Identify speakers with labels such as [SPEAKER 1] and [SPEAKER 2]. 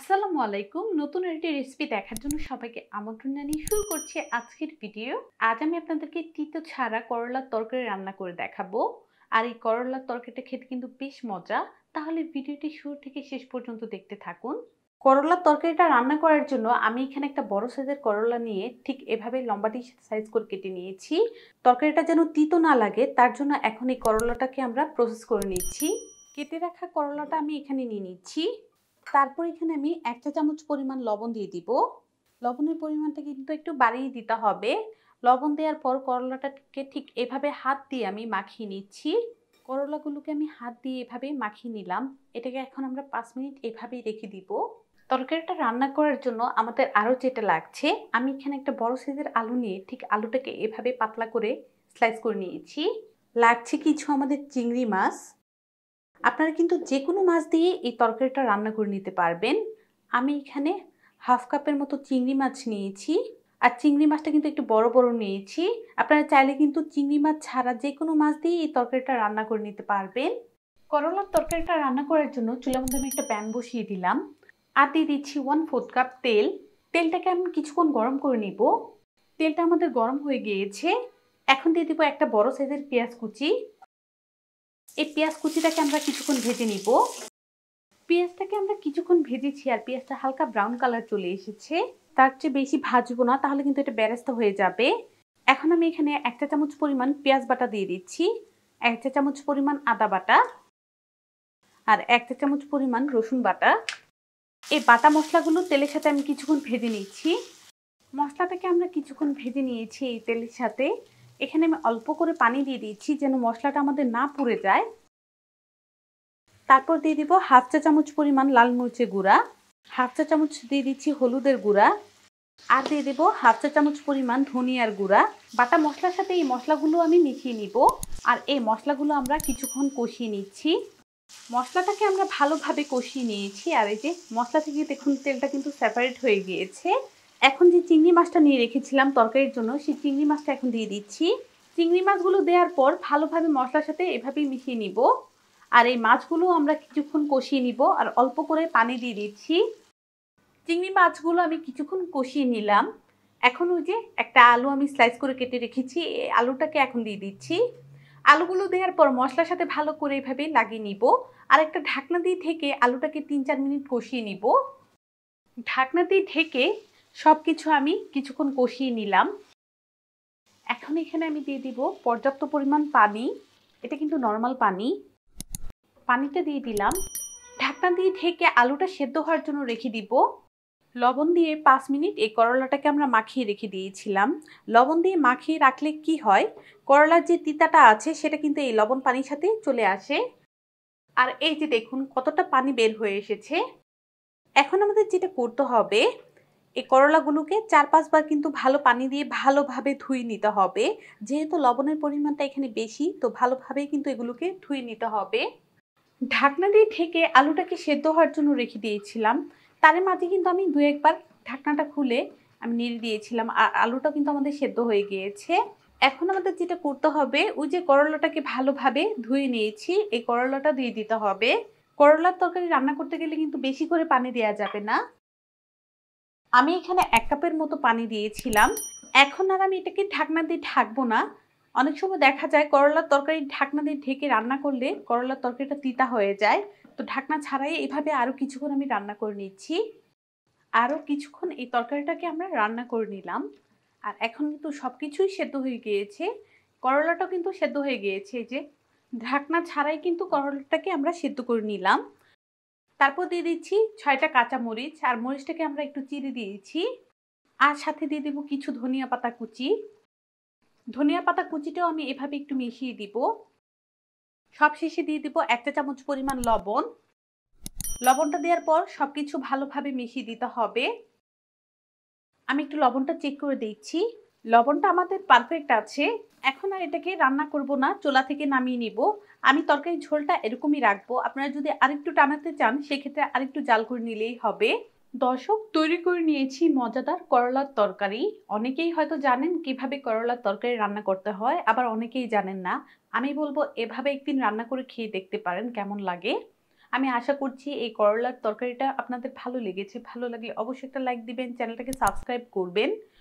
[SPEAKER 1] আসসালামু আলাইকুম নতুন একটি রেসিপি দেখার জন্য সবাইকে আমন্ত্রণ জানিয়ে শুরু করছি আজকের ভিডিও আজ আমি আপনাদেরকে তিতো ছাড়া করলার তরকারি রান্না করে দেখাবো আর এই করলার তরকারিটা খেতে কিন্তু বেশ মজা তাহলে ভিডিওটি শুরু থেকে শেষ পর্যন্ত দেখতে থাকুন করলার তরকারিটা রান্না করার জন্য আমি এখানে একটা বড় সাইজের করলা নিয়ে ঠিক এভাবে লম্বাটি সাইজ করে কেটে নিয়েছি তরকারিটা যেন তিতো না লাগে তার জন্য এখন এই করলাটাকে আমরা প্রসেস করে নিচ্ছি কেটে রাখা করলাটা আমি এখানে নিয়ে নিচ্ছি তারপর এখানে আমি এক চা চামচ পরিমাণ লবণ দিয়ে দিব লবণের পরিমাণটা কিন্তু একটু বাড়িয়ে দিতে হবে লবণ দেওয়ার পর করলাটাকে ঠিক এভাবে হাত দিয়ে আমি মাখিয়ে নিচ্ছি করলাগুলোকে আমি হাত দিয়ে এভাবে মাখিয়ে নিলাম এটাকে এখন আমরা পাঁচ মিনিট এভাবেই রেখে দিব তরকারিটা রান্না করার জন্য আমাদের আরও যেটা লাগছে আমি এখানে একটা বড় সাইজের আলু নিয়ে ঠিক আলুটাকে এভাবে পাতলা করে স্লাইস করে নিয়েছি লাগছে কিছু আমাদের চিংড়ি মাছ আপনারা কিন্তু যে কোনো মাছ দিয়ে এই তরকারিটা রান্না করে নিতে পারবেন আমি এখানে হাফ কাপের মতো চিংড়ি মাছ নিয়েছি আর চিংড়ি মাছটা কিন্তু একটু বড় বড় নিয়েছি আপনারা চাইলে কিন্তু চিংড়ি মাছ ছাড়া যে কোনো মাছ দিয়ে এই তরকারিটা রান্না করে নিতে পারবেন করলার তরকারিটা রান্না করার জন্য চুলার মধ্যে আমি একটা প্যান বসিয়ে দিলাম আর দিয়ে দিচ্ছি ওয়ান ফোর্থ কাপ তেল তেলটাকে আমি কিছুক্ষণ গরম করে নিব তেলটা আমাদের গরম হয়ে গিয়েছে এখন দিয়ে দিব একটা বড় সাইজের পেঁয়াজ কুচি এই পেঁয়াজ কুচিটাকে আমরা কিছুক্ষণ ভেজে নিব পেঁয়াজটাকে আমরা কিছুক্ষণ ভেজেছি আর পেঁয়াজটা হালকা ব্রাউন কালার চলে এসেছে তার চেয়ে বেশি ভাজবো না তাহলে কিন্তু এটা ব্যারাস্তা হয়ে যাবে এখন আমি এখানে একটা চামচ পরিমাণ পেঁয়াজ বাটা দিয়ে দিচ্ছি একটা চামচ পরিমাণ আদা বাটা আর একটা চামচ পরিমাণ রসুন বাটা এই বাটা মশলাগুলো তেলের সাথে আমি কিছুক্ষণ ভেজে নিচ্ছি মশলাটাকে আমরা কিছুক্ষণ ভেজে নিয়েছি এই তেলের সাথে এখানে আমি অল্প করে পানি দিয়ে দিচ্ছি যেন মশলাটা আমাদের না পুড়ে যায় তারপর দিয়ে দিব হাফ চা চামচ পরিমাণ লাল মরিচের গুঁড়া হাফ চা চামচ দিয়ে দিচ্ছি হলুদের গুঁড়া আর দিয়ে দেবো হাফ চা চামচ পরিমাণ ধনিয়ার গুঁড়া বাটা মশলার সাথে এই মশলাগুলো আমি মিশিয়ে নিব আর এই মশলাগুলো আমরা কিছুক্ষণ কষিয়ে নিচ্ছি মশলাটাকে আমরা ভালোভাবে কষিয়ে নিয়েছি আর এই যে মশলা থেকে দেখুন তেলটা কিন্তু সেপারেট হয়ে গিয়েছে এখন যে চিংড়ি মাছটা নিয়ে রেখেছিলাম তরকারির জন্য সেই চিংড়ি মাছটা এখন দিয়ে দিচ্ছি চিংড়ি মাছগুলো দেওয়ার পর ভালোভাবে মশলার সাথে এভাবেই মিশিয়ে নিব আর এই মাছগুলো আমরা কিছুক্ষণ কষিয়ে নিব আর অল্প করে পানি দিয়ে দিচ্ছি চিংড়ি মাছগুলো আমি কিছুক্ষণ কষিয়ে নিলাম এখন ওই যে একটা আলু আমি স্লাইস করে কেটে রেখেছি এই আলুটাকে এখন দিয়ে দিচ্ছি আলুগুলো দেওয়ার পর মশলার সাথে ভালো করে এভাবে লাগিয়ে নিব আর একটা ঢাকনা দিয়ে থেকে আলুটাকে তিন চার মিনিট কষিয়ে নিব ঢাকনা দিয়ে ঢেকে সব কিছু আমি কিছুক্ষণ কষিয়ে নিলাম এখন এখানে আমি দিয়ে দিব পর্যাপ্ত পরিমাণ পানি এটা কিন্তু নর্মাল পানি পানিটা দিয়ে দিলাম ঢাকনা দিয়ে ঢেকে আলুটা সেদ্ধ হওয়ার জন্য রেখে দিব লবণ দিয়ে পাঁচ মিনিট এই করলাটাকে আমরা মাখিয়ে রেখে দিয়েছিলাম লবণ দিয়ে মাখিয়ে রাখলে কি হয় করলার যে তিতাটা আছে সেটা কিন্তু এই লবণ পানির সাথে চলে আসে আর এই যে দেখুন কতটা পানি বের হয়ে এসেছে এখন আমাদের যেটা করতে হবে এই করলাগুলোকে চার পাঁচবার কিন্তু ভালো পানি দিয়ে ভালোভাবে ধুয়ে নিতে হবে যেহেতু লবণের পরিমাণটা এখানে বেশি তো ভালোভাবেই কিন্তু এগুলোকে ধুয়ে নিতে হবে ঢাকনা দিয়ে ঢেকে আলুটাকে সেদ্ধ হওয়ার জন্য রেখে দিয়েছিলাম তার মাঝে কিন্তু আমি দু একবার ঢাকনাটা খুলে আমি নেড়ে দিয়েছিলাম আর আলুটা কিন্তু আমাদের সেদ্ধ হয়ে গিয়েছে এখন আমাদের যেটা করতে হবে ওই যে করলাটাকে ভালোভাবে ধুয়ে নিয়েছি এই করলাটা দিয়ে দিতে হবে করলার তরকারি রান্না করতে গেলে কিন্তু বেশি করে পানি দেওয়া যাবে না আমি এখানে এক কাপের মতো পানি দিয়েছিলাম এখন আর আমি এটাকে ঢাকনা দিয়ে ঢাকবো না অনেক সময় দেখা যায় করলার তরকারি ঢাকনা দিয়ে ঢেকে রান্না করলে করলার তরকারিটা তিতা হয়ে যায় তো ঢাকনা ছাড়াই এভাবে আরও কিছুক্ষণ আমি রান্না করে নিচ্ছি আরও কিছুক্ষণ এই তরকারিটাকে আমরা রান্না করে নিলাম আর এখন কিন্তু সব কিছুই সেদ্ধ হয়ে গিয়েছে করলাটাও কিন্তু সেদ্ধ হয়ে গিয়েছে যে ঢাকনা ছাড়াই কিন্তু করলাটাকে আমরা সেদ্ধ করে নিলাম তারপর দিয়ে দিচ্ছি ছয়টা কাঁচা মরিচ আর মরিচটাকে আমরা একটু চিড়ে দিয়েছি আর সাথে দিয়ে দেবো কিছু ধনিয়া পাতা কুচি ধনিয়া পাতা কুচিটাও আমি এভাবে একটু মিশিয়ে দিব সব শেষে দিয়ে দিব একটা চামচ পরিমাণ লবণ লবণটা দেওয়ার পর সব কিছু ভালোভাবে মিশিয়ে দিতে হবে আমি একটু লবণটা চেক করে দিচ্ছি লবণটা আমাদের পারফেক্ট আছে এখন আর এটাকে রান্না করব না চোলা থেকে নামিয়ে নিব আমি তরকারি ঝোলটা এরকমই রাখবো আপনারা যদি আরেকটু টানাতে চান সেক্ষেত্রে আরেকটু জাল করে নিলেই হবে দর্শক তৈরি করে নিয়েছি মজাদার করলার তরকারি অনেকেই হয়তো জানেন কিভাবে করলার তরকারি রান্না করতে হয় আবার অনেকেই জানেন না আমি বলবো এভাবে একদিন রান্না করে খেয়ে দেখতে পারেন কেমন লাগে আমি আশা করছি এই করলার তরকারিটা আপনাদের ভালো লেগেছে ভালো লাগলে অবশ্যই একটা লাইক দিবেন চ্যানেলটাকে সাবস্ক্রাইব করবেন